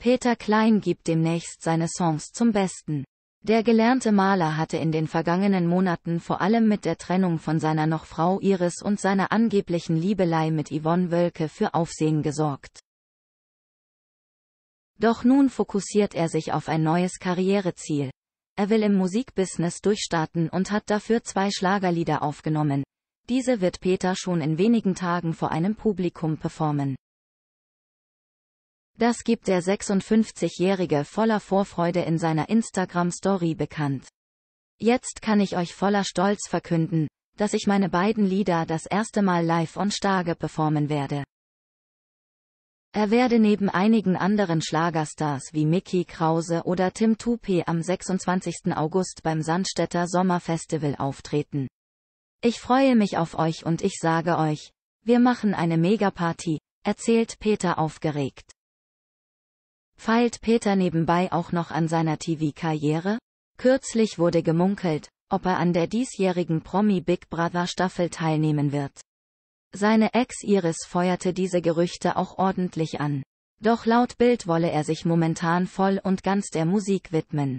Peter Klein gibt demnächst seine Songs zum Besten. Der gelernte Maler hatte in den vergangenen Monaten vor allem mit der Trennung von seiner noch Frau Iris und seiner angeblichen Liebelei mit Yvonne Wölke für Aufsehen gesorgt. Doch nun fokussiert er sich auf ein neues Karriereziel. Er will im Musikbusiness durchstarten und hat dafür zwei Schlagerlieder aufgenommen. Diese wird Peter schon in wenigen Tagen vor einem Publikum performen. Das gibt der 56-Jährige voller Vorfreude in seiner Instagram-Story bekannt. Jetzt kann ich euch voller Stolz verkünden, dass ich meine beiden Lieder das erste Mal live on Stage performen werde. Er werde neben einigen anderen Schlagerstars wie Mickey Krause oder Tim Tupe am 26. August beim Sandstädter Sommerfestival auftreten. Ich freue mich auf euch und ich sage euch, wir machen eine Megaparty, erzählt Peter aufgeregt. Feilt Peter nebenbei auch noch an seiner TV-Karriere? Kürzlich wurde gemunkelt, ob er an der diesjährigen Promi Big Brother Staffel teilnehmen wird. Seine Ex Iris feuerte diese Gerüchte auch ordentlich an. Doch laut Bild wolle er sich momentan voll und ganz der Musik widmen.